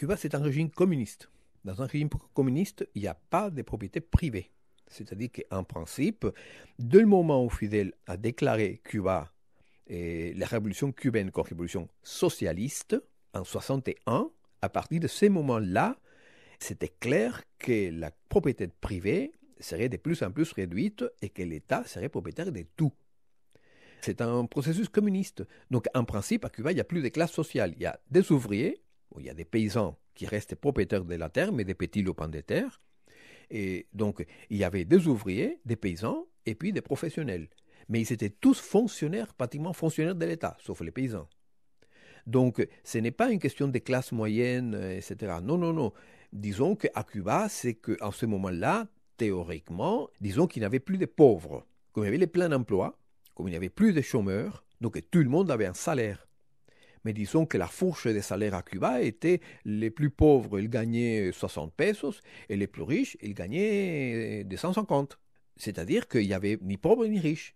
Cuba, c'est un régime communiste. Dans un régime communiste, il n'y a pas de propriété privée. C'est-à-dire qu'en principe, dès le moment où Fidel a déclaré Cuba et eh, la révolution cubaine comme révolution socialiste, en 61, à partir de ce moment-là, c'était clair que la propriété privée serait de plus en plus réduite et que l'État serait propriétaire de tout. C'est un processus communiste. Donc en principe, à Cuba, il n'y a plus de classe sociale. Il y a des ouvriers où il y a des paysans qui restent propriétaires de la terre, mais des petits lopins de terre. Et donc, il y avait des ouvriers, des paysans et puis des professionnels. Mais ils étaient tous fonctionnaires, pratiquement fonctionnaires de l'État, sauf les paysans. Donc, ce n'est pas une question des classes moyennes, euh, etc. Non, non, non. Disons qu'à Cuba, c'est qu'en ce moment-là, théoriquement, disons qu'il n'y avait plus de pauvres. Comme il y avait les pleins d'emplois, comme il n'y avait plus de chômeurs, donc tout le monde avait un salaire mais disons que la fourche des salaires à Cuba était les plus pauvres, ils gagnaient 60 pesos, et les plus riches, ils gagnaient 250. Euh, C'est-à-dire qu'il n'y avait ni pauvres ni riches.